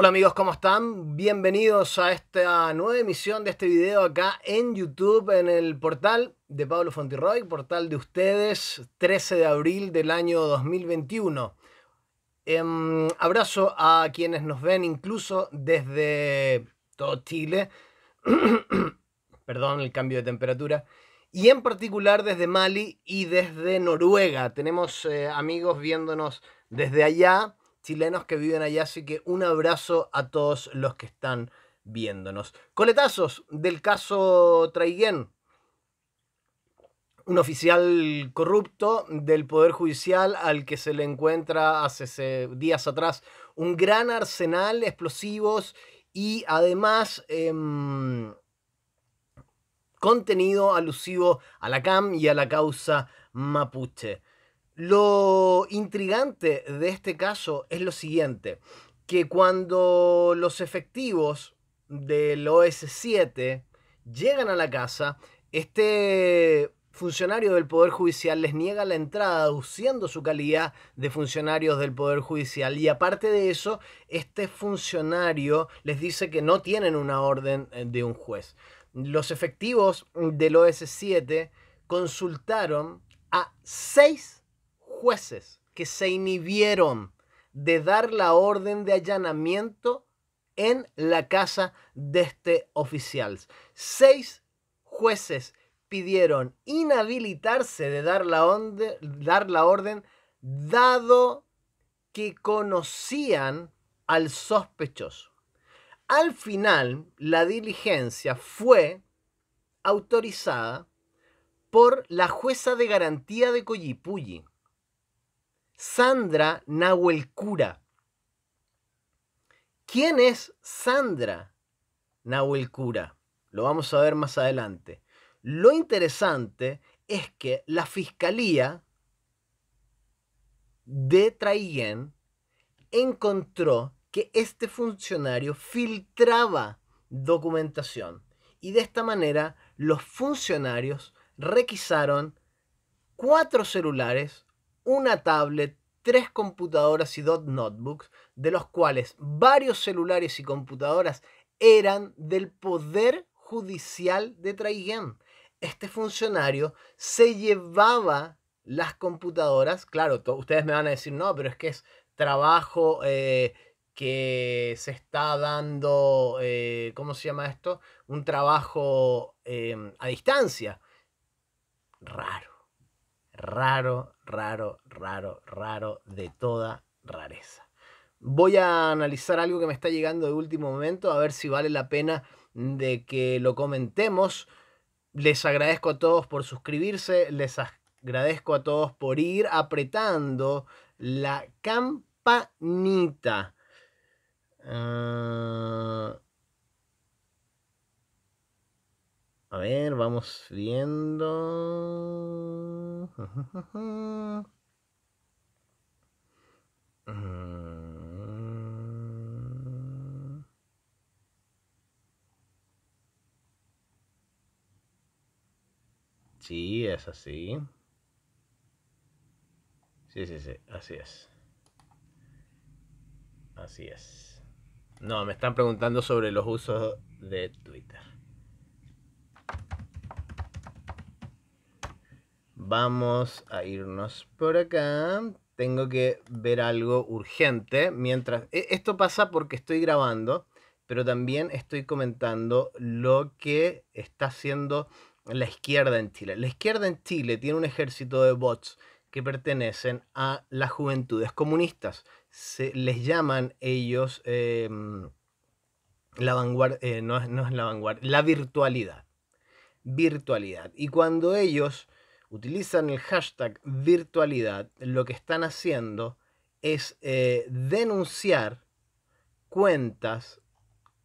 Hola amigos, ¿cómo están? Bienvenidos a esta nueva emisión de este video acá en YouTube, en el portal de Pablo Fontiroy, portal de ustedes, 13 de abril del año 2021. Em, abrazo a quienes nos ven incluso desde todo Chile, perdón el cambio de temperatura, y en particular desde Mali y desde Noruega. Tenemos eh, amigos viéndonos desde allá chilenos que viven allá, así que un abrazo a todos los que están viéndonos. Coletazos del caso Traiguén. Un oficial corrupto del Poder Judicial al que se le encuentra hace días atrás un gran arsenal de explosivos y además em, contenido alusivo a la CAM y a la causa mapuche. Lo intrigante de este caso es lo siguiente, que cuando los efectivos del OS7 llegan a la casa, este funcionario del Poder Judicial les niega la entrada, aduciendo su calidad de funcionarios del Poder Judicial. Y aparte de eso, este funcionario les dice que no tienen una orden eh, de un juez. Los efectivos del OS7 consultaron a seis jueces que se inhibieron de dar la orden de allanamiento en la casa de este oficial. Seis jueces pidieron inhabilitarse de dar la, orden dado que conocían al sospechoso. Al final, la diligencia fue autorizada por la jueza de garantía de Collipulli. Sandra Nahuelcura. ¿Quién es Sandra Nahuelcura? Lo vamos a ver más adelante. Lo interesante es que la fiscalía de Traillén encontró que este funcionario filtraba documentación y de esta manera los funcionarios requisaron cuatro celulares, una tablet, tres computadoras y dos notebooks, de los cuales varios celulares y computadoras eran del poder judicial de Traigen. Este funcionario se llevaba las computadoras, claro, ustedes me van a decir, no, pero es que es trabajo eh, que se está dando, eh, ¿cómo se llama esto? Un trabajo eh, a distancia. Raro raro, raro, raro, raro de toda rareza. Voy a analizar algo que me está llegando de último momento, a ver si vale la pena de que lo comentemos. Les agradezco a todos por suscribirse, les agradezco a todos por ir apretando la campanita. Ah, A ver, vamos viendo. Sí, es así. Sí, sí, sí, así es. Así es. No, me están preguntando sobre los usos de Twitter. vamos a irnos por acá. Tengo que ver algo urgente. Mientras. E, esto pasa porque estoy grabando, pero también estoy comentando lo que está haciendo la izquierda en Chile. La izquierda en Chile tiene un ejército de bots que pertenecen a las juventudes comunistas. Se, les llaman ellos em, la vanguardia, eh, no, es la vanguardia, la virtualidad. Virtualidad. Y cuando ellos utilizan el hashtag virtualidad, lo que están haciendo es eh, denunciar cuentas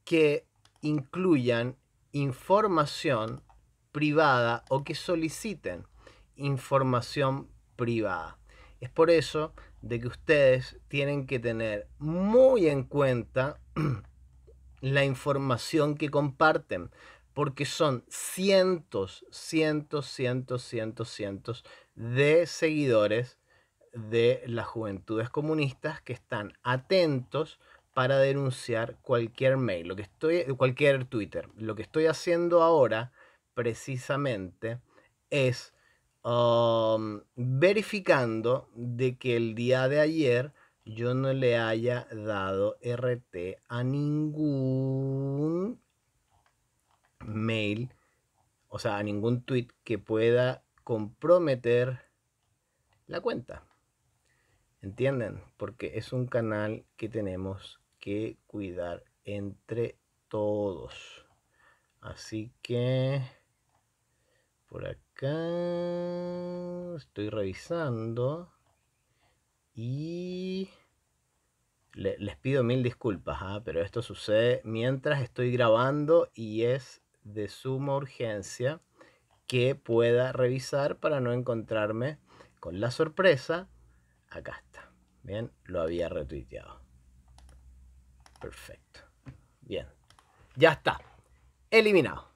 que incluyan información privada o que soliciten información privada. Es por eso de que ustedes tienen que tener muy en cuenta la información que comparten, porque son cientos, cientos, cientos, cientos, cientos de seguidores de las juventudes comunistas que están atentos para denunciar cualquier mail, lo que estoy, cualquier Twitter. Lo que estoy haciendo ahora precisamente es um, verificando de que el día de ayer yo no le haya dado RT a ningún mail, o sea, ningún tweet que pueda comprometer la cuenta. ¿Entienden? Porque es un canal que tenemos que cuidar entre todos. Así que por acá estoy revisando y les pido mil disculpas, ¿ah? pero esto sucede mientras estoy grabando y es de suma urgencia que pueda revisar para no encontrarme con la sorpresa. Acá está. Bien, lo había retuiteado. Perfecto. Bien. Ya está. Eliminado.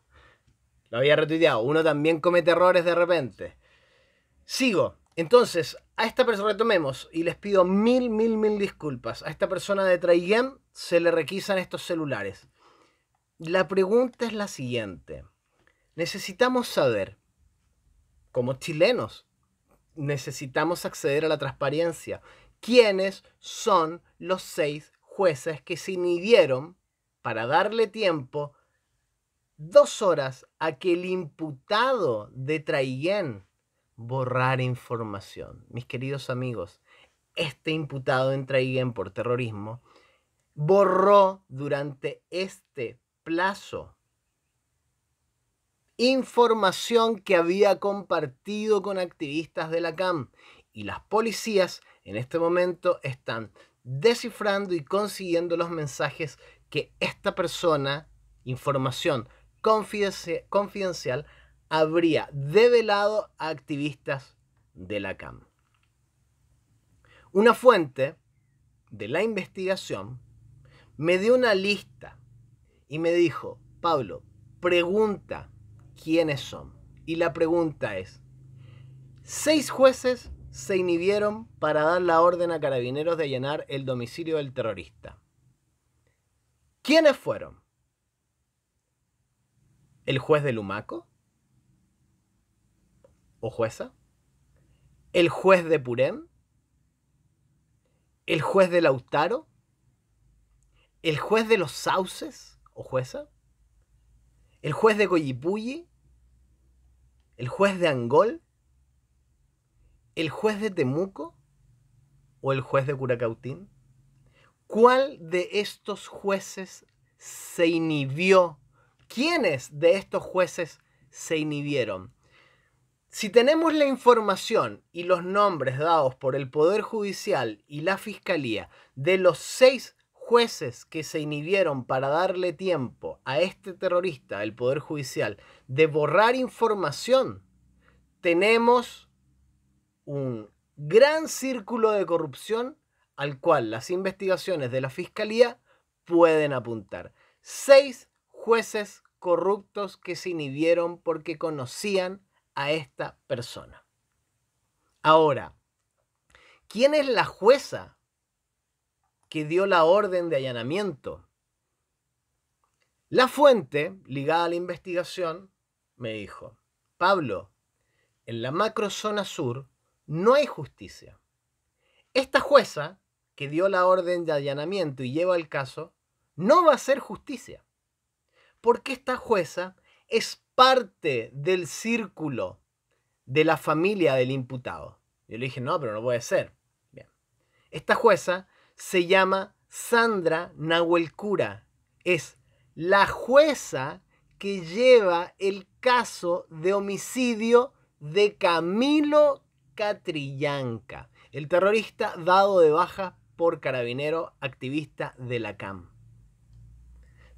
Lo había retuiteado. Uno también comete errores de repente. Sigo. Entonces, a esta persona retomemos y les pido mil, mil, mil disculpas. A esta persona de Traigem se le requisan estos celulares la pregunta es la siguiente. Necesitamos saber, como chilenos, necesitamos acceder a la transparencia. ¿Quiénes son los seis jueces que se inhibieron para darle tiempo dos horas a que el imputado de Traiguén borrara información? Mis queridos amigos, este imputado en Traiguén por terrorismo borró durante este Información que había compartido con activistas de la CAM y las policías en este momento están descifrando y consiguiendo los mensajes que esta persona, información confidencial, habría develado a activistas de la CAM. Una fuente de la investigación me dio una lista y me dijo, Pablo, pregunta quiénes son. Y la pregunta es, seis jueces se inhibieron para dar la orden a carabineros de llenar el domicilio del terrorista. ¿Quiénes fueron? ¿El juez de Lumaco? ¿O jueza? ¿El juez de Purén? ¿El juez de Lautaro? ¿El juez de los sauces? o jueza, el juez de Coyipulli, el juez de Angol, el juez de Temuco o el juez de Curacautín. ¿Cuál de estos jueces se inhibió? ¿Quiénes de estos jueces se inhibieron? Si tenemos la información y los nombres dados por el Poder Judicial y la Fiscalía de los seis jueces que se inhibieron para darle tiempo a este terrorista, el Poder Judicial, de borrar información, tenemos un gran círculo de corrupción al cual las investigaciones de la Fiscalía pueden apuntar. Seis jueces corruptos que se inhibieron porque conocían a esta persona. Ahora, ¿quién es la jueza que dio la orden de allanamiento. La fuente ligada a la investigación me dijo, Pablo, en la macrozona sur no hay justicia. Esta jueza que dio la orden de allanamiento y lleva el caso, no va a ser justicia. Porque esta jueza es parte del círculo de la familia del imputado. Yo le dije, no, pero no puede ser. Bien. Esta jueza se llama Sandra Nahuelcura. Es la jueza que lleva el caso de homicidio de Camilo Catrillanca, el terrorista dado de baja por carabinero activista de la CAM.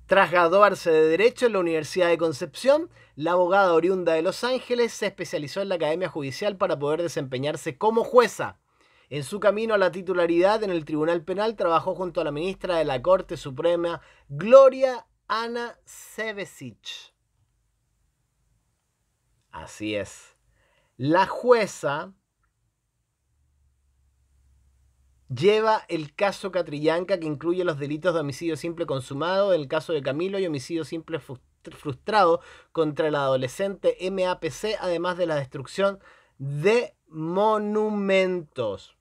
Tras graduarse de Derecho en la Universidad de Concepción, la abogada oriunda de Los Ángeles se especializó en la Academia Judicial para poder desempeñarse como jueza. En su camino a la titularidad en el Tribunal Penal trabajó junto a la ministra de la Corte Suprema, Gloria Ana Sevesic. Así es. La jueza lleva el caso Catrillanca que incluye los delitos de homicidio simple consumado, el caso de Camilo y homicidio simple frustrado contra el adolescente MAPC, además de la destrucción de monumentos.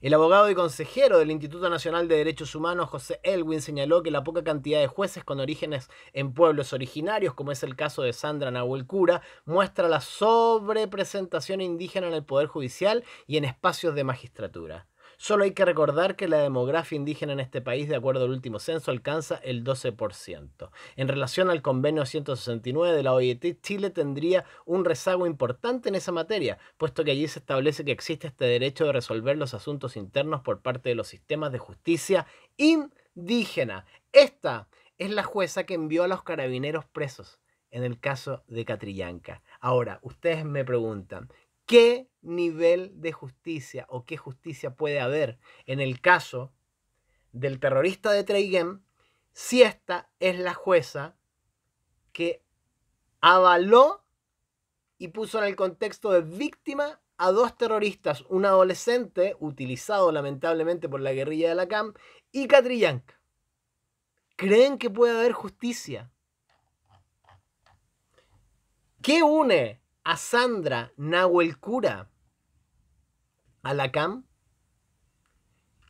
El abogado y consejero del Instituto Nacional de Derechos Humanos, José Elwin, señaló que la poca cantidad de jueces con orígenes en pueblos originarios, como es el caso de Sandra Nahuelcura, muestra la sobrepresentación indígena en el Poder Judicial y en espacios de magistratura. Solo hay que recordar que la demografía indígena en este país, de acuerdo al último censo, alcanza el 12%. En relación al convenio 169 de la OIT, Chile tendría un rezago importante en esa materia, puesto que allí se establece que existe este derecho de resolver los asuntos internos por parte de los sistemas de justicia indígena. Esta es la jueza que envió a los carabineros presos en el caso de Catrillanca. Ahora, ustedes me preguntan, ¿qué nivel de justicia o qué justicia puede haber en el caso del terrorista de Treygen, si esta es la jueza que avaló y puso en el contexto de víctima a dos terroristas, un adolescente utilizado lamentablemente por la guerrilla de la CAM y Catrillán ¿Creen que puede haber justicia? ¿Qué une a Sandra Nahuel Cura a la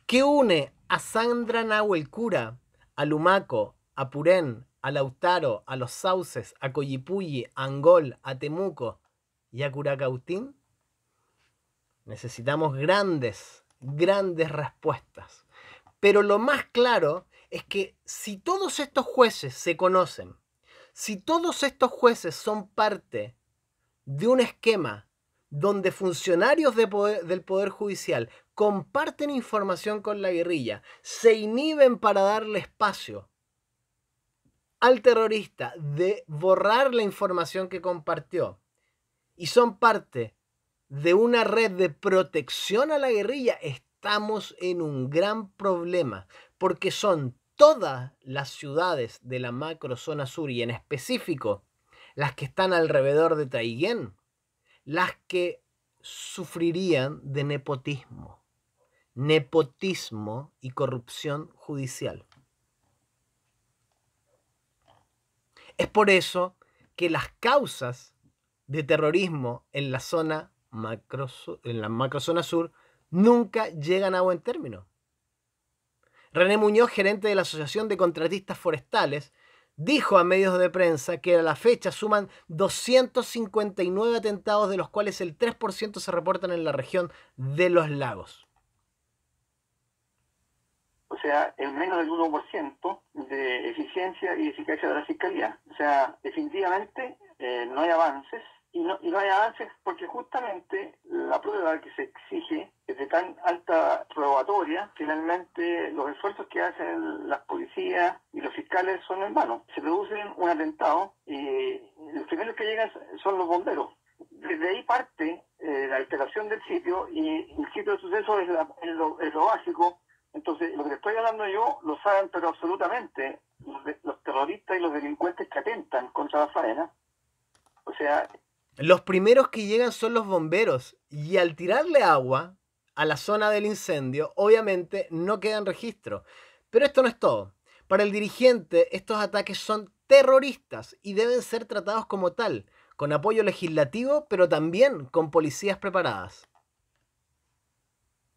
¿Qué une a Sandra el Cura, a Lumaco, a Purén, a Lautaro, a Los Sauces, a Coyipulli, a Angol, a Temuco y a Curacautín? Necesitamos grandes, grandes respuestas. Pero lo más claro es que si todos estos jueces se conocen, si todos estos jueces son parte de un esquema donde funcionarios del Poder Judicial comparten información con la guerrilla, se inhiben para darle espacio al terrorista de borrar la información que compartió y son parte de una red de protección a la guerrilla, estamos en un gran problema, porque son todas las ciudades de la macro zona sur y en específico las que están alrededor de Taiguén las que sufrirían de nepotismo, nepotismo y corrupción judicial. Es por eso que las causas de terrorismo en la zona macro, en la macrozona sur nunca llegan a buen término. René Muñoz, gerente de la Asociación de Contratistas Forestales, dijo a medios de prensa que a la fecha suman 259 atentados, de los cuales el 3% se reportan en la región de los lagos. O sea, en menos del 1% de eficiencia y eficacia de la fiscalía. O sea, definitivamente eh, no hay avances. Y no, y no hay avances porque justamente la prueba que se exige de tan alta probatoria, finalmente los esfuerzos que hacen las policías y los fiscales son en vano. Se produce un atentado y los primeros que llegan son los bomberos. Desde ahí parte eh, la alteración del sitio y el sitio de suceso es, lo, básico. Entonces, lo que estoy hablando yo lo saben, pero absolutamente los, los terroristas y los delincuentes que atentan contra la faena. O sea, los primeros que llegan son los bomberos y al tirarle agua, a la zona del incendio, obviamente no quedan registros. Pero esto no es todo. Para el dirigente, estos ataques son terroristas y deben ser tratados como tal, con apoyo legislativo, pero también con policías preparadas.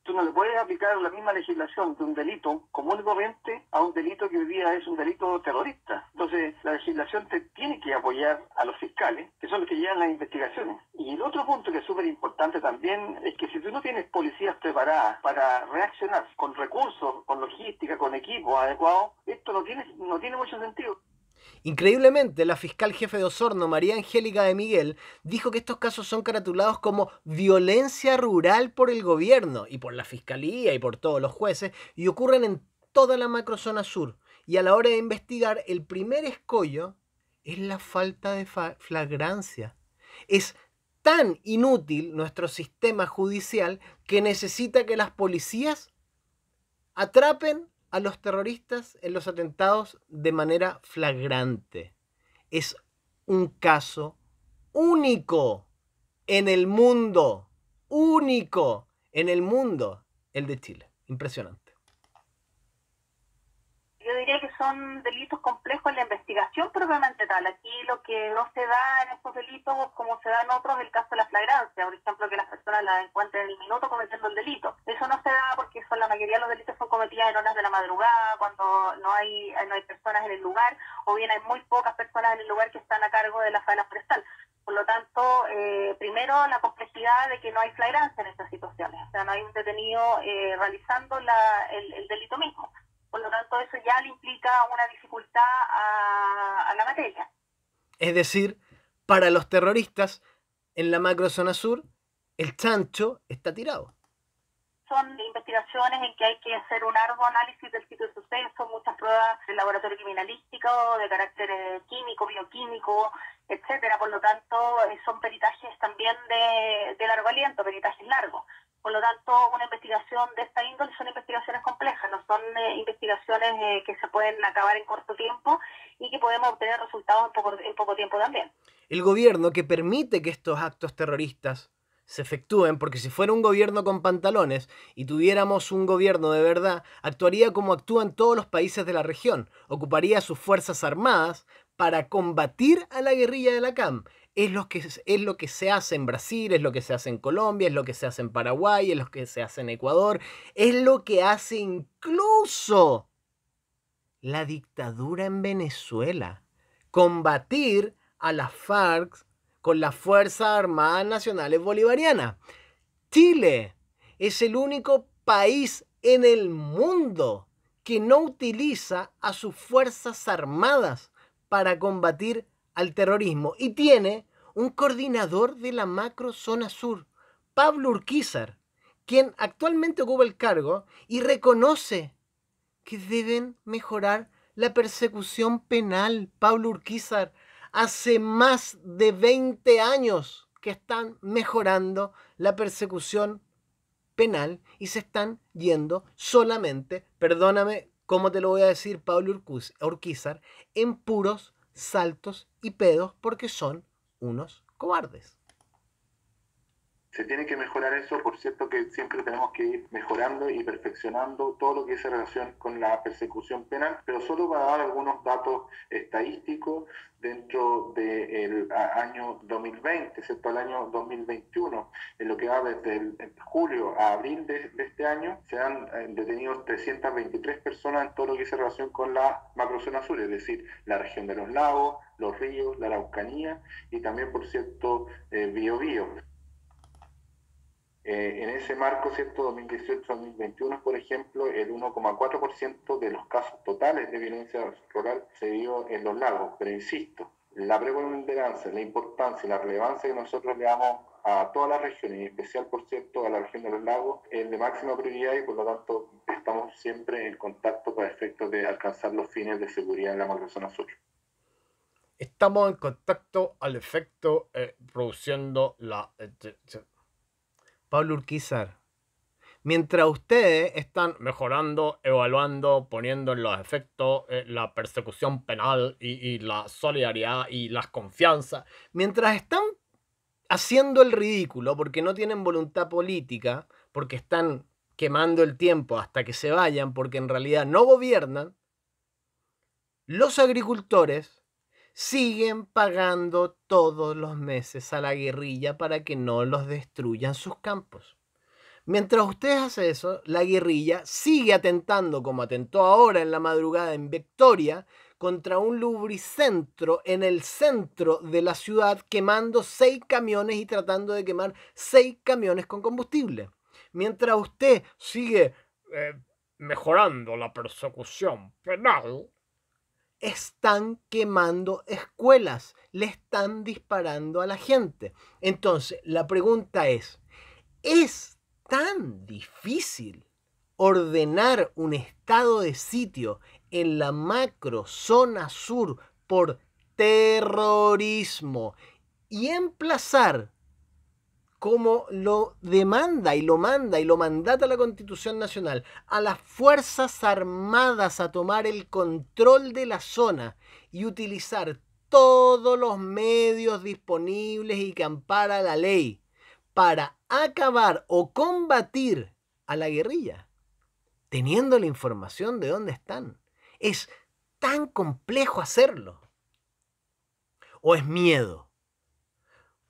Tú no le puedes aplicar la misma legislación de un delito común y corriente a un delito que hoy día es un delito terrorista. Entonces, la legislación te tiene que apoyar a los fiscales, que son los que llevan las investigaciones. Y el otro punto que es súper importante también es que si tú no tienes policías preparadas para reaccionar con recursos, con logística, con equipo adecuado, esto no tiene, no tiene mucho sentido. Increíblemente, la fiscal jefe de Osorno, María Angélica de Miguel, dijo que estos casos son caratulados como violencia rural por el gobierno y por la fiscalía y por todos los jueces y ocurren en toda la macrozona sur. Y a la hora de investigar, el primer escollo es la falta de flagrancia. Es tan inútil nuestro sistema judicial que necesita que las policías atrapen a los terroristas en los atentados de manera flagrante. Es un caso único en el mundo, único en el mundo, el de Chile. Impresionante son delitos complejos en la investigación propiamente tal. Aquí lo que no se da en estos delitos, como se da en otros, es el caso de la flagrancia, por ejemplo, que las personas la encuentren en el minuto cometiendo el delito. Eso no se da porque son la mayoría de los delitos son cometidos en horas de la madrugada, cuando no hay, no hay personas en el lugar, o bien hay muy pocas personas en el lugar que están a cargo de la faena forestal. Por lo tanto, eh, primero la complejidad de que no hay flagrancia en estas situaciones, o sea, no hay un detenido eh, realizando la, el delito mismo. Por lo tanto, eso ya le implica una dificultad a, la materia. Es decir, para los terroristas en la macrozona sur, el chancho está tirado. Son investigaciones en que hay que hacer un arduo análisis del sitio de suceso, muchas pruebas de laboratorio criminalístico, de carácter eh, químico, bioquímico, etcétera. Por lo tanto, eh, son peritajes también de largo aliento, peritajes largos. Por lo tanto, una investigación de esta índole son investigaciones complejas, no son eh, investigaciones eh, que se pueden acabar en corto tiempo y que podemos obtener resultados en poco, en poco tiempo también. El gobierno que permite que estos actos terroristas se efectúen, porque si fuera un gobierno con pantalones y tuviéramos un gobierno de verdad, actuaría como actúan todos los países de la región, ocuparía sus fuerzas armadas para combatir a la guerrilla de la CAM es lo, que, es lo que se hace en Brasil, es lo que se hace en Colombia, es lo que se hace en Paraguay, es lo que se hace en Ecuador, es lo que hace incluso la dictadura en Venezuela. Combatir a las FARC con las Fuerzas Armadas Nacionales Bolivarianas. Chile es el único país en el mundo que no utiliza a sus Fuerzas Armadas para combatir al terrorismo y tiene un coordinador de la macro zona sur, Pablo Urquizar, quien actualmente ocupa el cargo y reconoce que deben mejorar la persecución penal. Pablo Urquizar, hace más de 20 años que están mejorando la persecución penal y se están yendo solamente, perdóname cómo te lo voy a decir Pablo Urquizar, en puros saltos y pedos porque son unos cobardes se tiene que mejorar eso, por cierto que siempre tenemos que ir mejorando y perfeccionando todo lo que es relación con la persecución penal, pero solo para dar algunos datos estadísticos dentro del año 2020, excepto el año 2021, en lo que va desde julio a abril de, este año, se han eh, detenido 323 personas en todo lo que es relación con la macrozona sur, es decir, la región de los lagos, los ríos, la Araucanía y también, por cierto, eh, biobío. Bio eh, en ese marco, ¿cierto? 2018-2021, por ejemplo, el 1,4% de los casos totales de violencia rural se dio en los lagos, pero insisto, la preponderancia, la importancia y la relevancia que nosotros le damos a todas las regiones, en especial, por cierto, a la región de los lagos, es de máxima prioridad y por lo tanto estamos siempre en contacto para efecto de alcanzar los fines de seguridad en la macrozona sur. Estamos en contacto al efecto eh, produciendo la... Eh, Pablo Urquizar. Mientras ustedes están mejorando, evaluando, poniendo en los efectos eh, la persecución penal y, y la solidaridad y las confianzas, mientras están haciendo el ridículo porque no tienen voluntad política, porque están quemando el tiempo hasta que se vayan, porque en realidad no gobiernan, los agricultores siguen pagando todos los meses a la guerrilla para que no los destruyan sus campos. Mientras usted hace eso, la guerrilla sigue atentando, como atentó ahora en la madrugada en Victoria, contra un lubricentro en el centro de la ciudad, quemando seis camiones y tratando de quemar seis camiones con combustible. Mientras usted sigue eh, mejorando la persecución penal, están quemando escuelas, le están disparando a la gente. Entonces, la pregunta es, ¿es tan difícil ordenar un estado de sitio en la macro zona sur por terrorismo y emplazar como lo demanda y lo manda y lo mandata la Constitución Nacional, a las Fuerzas Armadas a tomar el control de la zona y utilizar todos los medios disponibles y que ampara la ley para acabar o combatir a la guerrilla, teniendo la información de dónde están. Es tan complejo hacerlo. ¿O es miedo?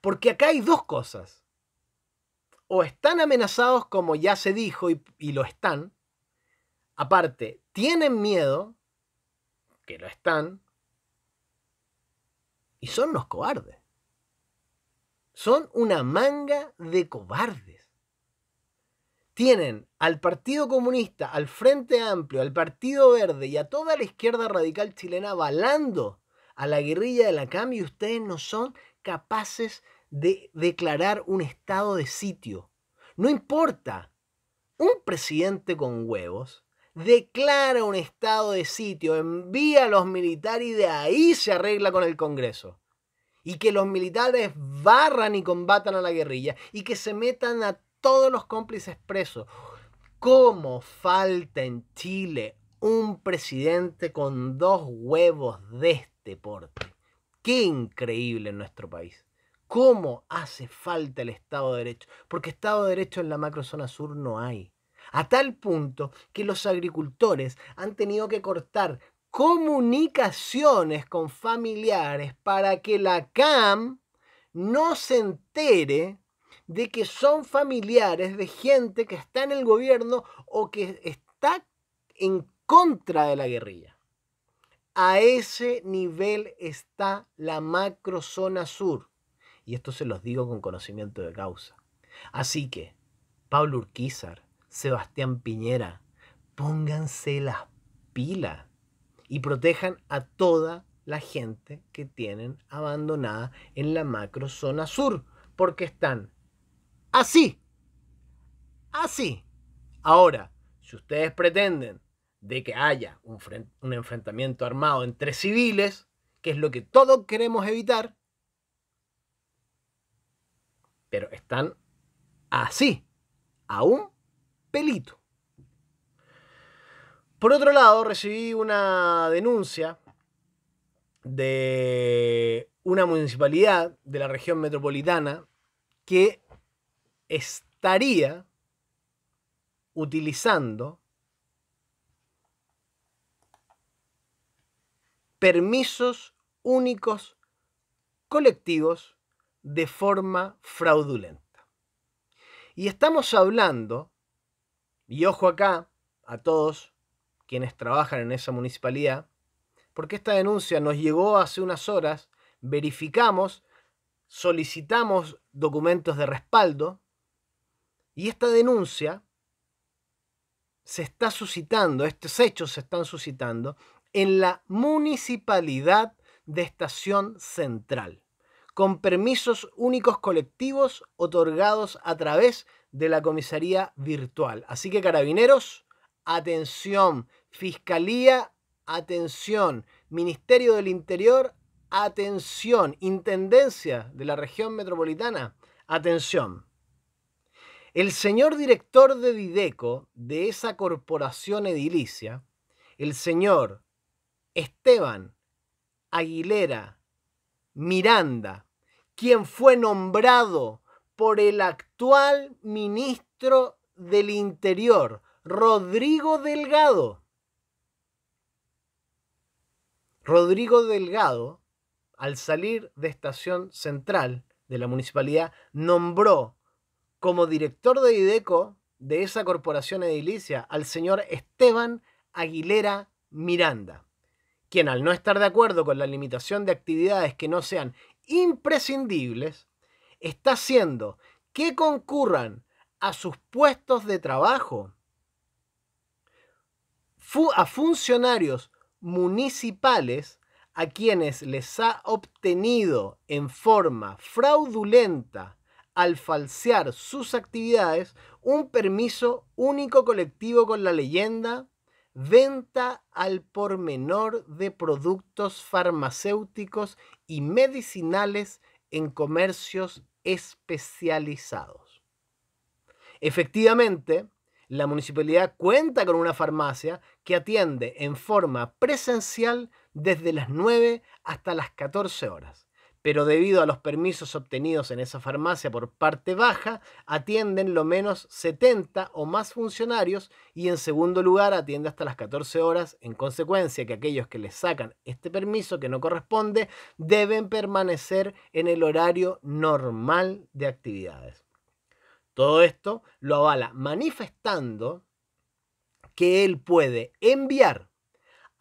Porque acá hay dos cosas o están amenazados como ya se dijo y, lo están, aparte tienen miedo, que lo están, y son los cobardes. Son una manga de cobardes. Tienen al Partido Comunista, al Frente Amplio, al Partido Verde y a toda la izquierda radical chilena avalando a la guerrilla de la CAM y ustedes no son capaces de declarar un estado de sitio. No importa. Un presidente con huevos declara un estado de sitio, envía a los militares y de ahí se arregla con el Congreso. Y que los militares barran y combatan a la guerrilla y que se metan a todos los cómplices presos. ¿Cómo falta en Chile un presidente con dos huevos de este porte? Qué increíble en nuestro país cómo hace falta el Estado de Derecho, porque Estado de Derecho en la macrozona sur no hay. A tal punto que los agricultores han tenido que cortar comunicaciones con familiares para que la CAM no se entere de que son familiares de gente que está en el gobierno o que está en contra de la guerrilla. A ese nivel está la macrozona sur y esto se los digo con conocimiento de causa. Así que, Pablo Urquizar, Sebastián Piñera, pónganse las pilas y protejan a toda la gente que tienen abandonada en la macro zona sur, porque están así, así. Ahora, si ustedes pretenden de que haya un enfrentamiento armado entre civiles, que es lo que todos queremos evitar, pero están así, a un pelito. Por otro lado, recibí una denuncia de una municipalidad de la región metropolitana que estaría utilizando permisos únicos colectivos de forma fraudulenta. Y estamos hablando, y ojo acá a todos quienes trabajan en esa municipalidad, porque esta denuncia nos llegó hace unas horas, verificamos, solicitamos documentos de respaldo, y esta denuncia se está suscitando, estos hechos se están suscitando en la municipalidad de Estación Central con permisos únicos colectivos otorgados a través de la comisaría virtual. Así que carabineros, atención, fiscalía, atención, Ministerio del Interior, atención, Intendencia de la región metropolitana, atención. El señor director de Dideco, de esa corporación edilicia, el señor Esteban Aguilera Miranda, quien fue nombrado por el actual ministro del Interior, Rodrigo Delgado. Rodrigo Delgado, al salir de Estación Central de la municipalidad, nombró como director de IDECO de esa corporación edilicia al señor Esteban Aguilera Miranda quien al no estar de acuerdo con la limitación de actividades que no sean imprescindibles, está haciendo que concurran a sus puestos de trabajo a funcionarios municipales a quienes les ha obtenido en forma fraudulenta al falsear sus actividades un permiso único colectivo con la leyenda venta al por menor de productos farmacéuticos y medicinales en comercios especializados. Efectivamente, la municipalidad cuenta con una farmacia que atiende en forma presencial desde las 9 hasta las 14 horas pero debido a los permisos obtenidos en esa farmacia por parte baja, atienden lo menos 70 o más funcionarios y en segundo lugar atiende hasta las 14 horas, en consecuencia que aquellos que les sacan este permiso que no corresponde deben permanecer en el horario normal de actividades. Todo esto lo avala manifestando que él puede enviar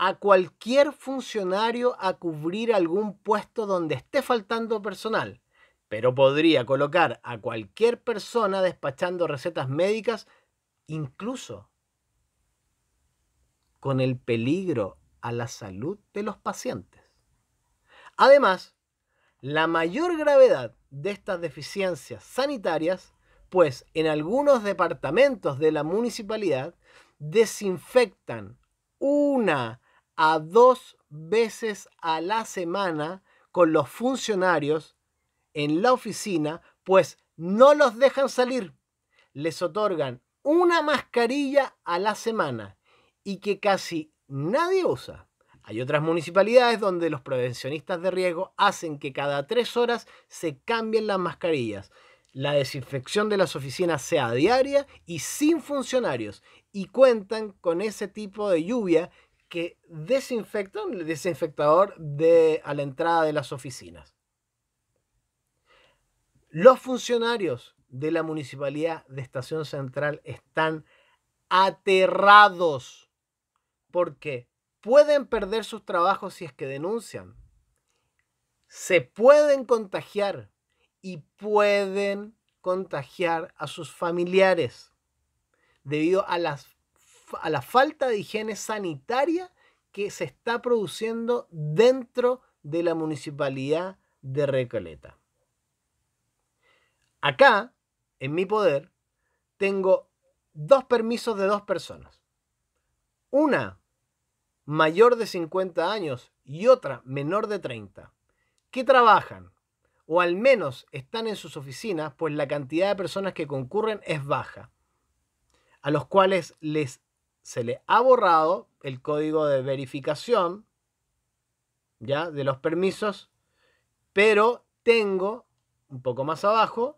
a cualquier funcionario a cubrir algún puesto donde esté faltando personal, pero podría colocar a cualquier persona despachando recetas médicas, incluso con el peligro a la salud de los pacientes. Además, la mayor gravedad de estas deficiencias sanitarias, pues en algunos departamentos de la municipalidad desinfectan una a dos veces a la semana con los funcionarios en la oficina, pues no los dejan salir. Les otorgan una mascarilla a la semana y que casi nadie usa. Hay otras municipalidades donde los prevencionistas de riesgo hacen que cada tres horas se cambien las mascarillas. La desinfección de las oficinas sea diaria y sin funcionarios. Y cuentan con ese tipo de lluvia que desinfectan el desinfectador de, a la entrada de las oficinas. Los funcionarios de la municipalidad de Estación Central están aterrados porque pueden perder sus trabajos si es que denuncian. Se pueden contagiar y pueden contagiar a sus familiares debido a las a la falta de higiene sanitaria que se está produciendo dentro de la municipalidad de Recoleta. Acá, en mi poder, tengo dos permisos de dos personas. Una mayor de 50 años y otra menor de 30, que trabajan o al menos están en sus oficinas, pues la cantidad de personas que concurren es baja, a los cuales les se le ha borrado el código de verificación ¿ya? de los permisos, pero tengo un poco más abajo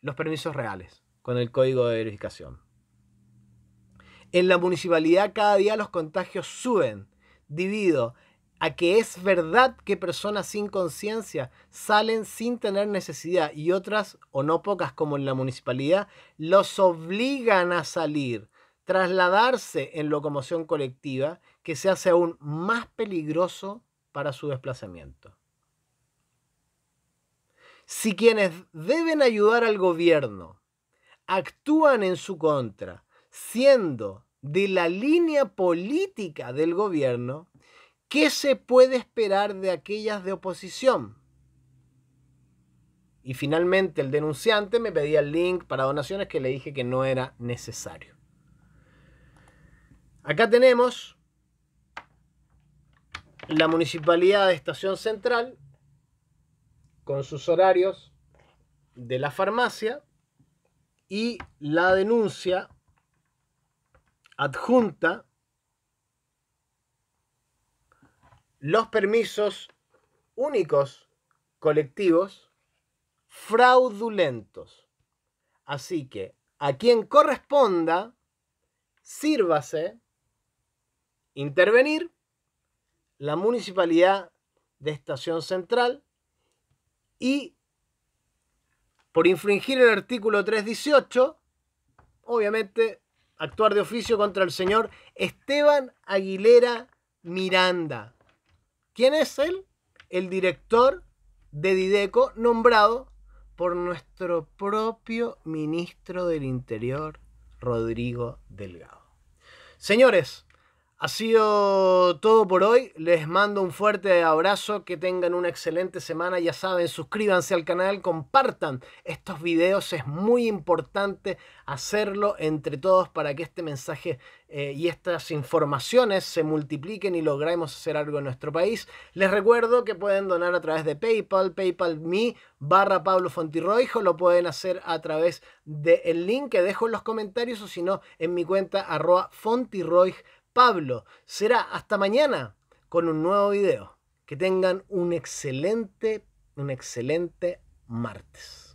los permisos reales con el código de verificación. En la municipalidad cada día los contagios suben, debido a que es verdad que personas sin conciencia salen sin tener necesidad y otras, o no pocas como en la municipalidad, los obligan a salir trasladarse en locomoción colectiva que se hace aún más peligroso para su desplazamiento. Si quienes deben ayudar al gobierno actúan en su contra, siendo de la línea política del gobierno, ¿qué se puede esperar de aquellas de oposición? Y finalmente el denunciante me pedía el link para donaciones que le dije que no era necesario. Acá tenemos la municipalidad de Estación Central con sus horarios de la farmacia y la denuncia adjunta los permisos únicos colectivos fraudulentos. Así que a quien corresponda, sírvase intervenir la municipalidad de Estación Central y por infringir el artículo 318, obviamente actuar de oficio contra el señor Esteban Aguilera Miranda. ¿Quién es él? El director de Dideco nombrado por nuestro propio ministro del Interior, Rodrigo Delgado. Señores, ha sido todo por hoy. Les mando un fuerte abrazo. Que tengan una excelente semana. Ya saben, suscríbanse al canal, compartan estos videos. Es muy importante hacerlo entre todos para que este mensaje eh, y estas informaciones se multipliquen y logremos hacer algo en nuestro país. Les recuerdo que pueden donar a través de PayPal, PayPal.me barra Pablo o Lo pueden hacer a través del link que dejo en los comentarios o si no en mi cuenta arroba Fontiroij. Pablo. Será hasta mañana con un nuevo video. Que tengan un excelente, un excelente martes.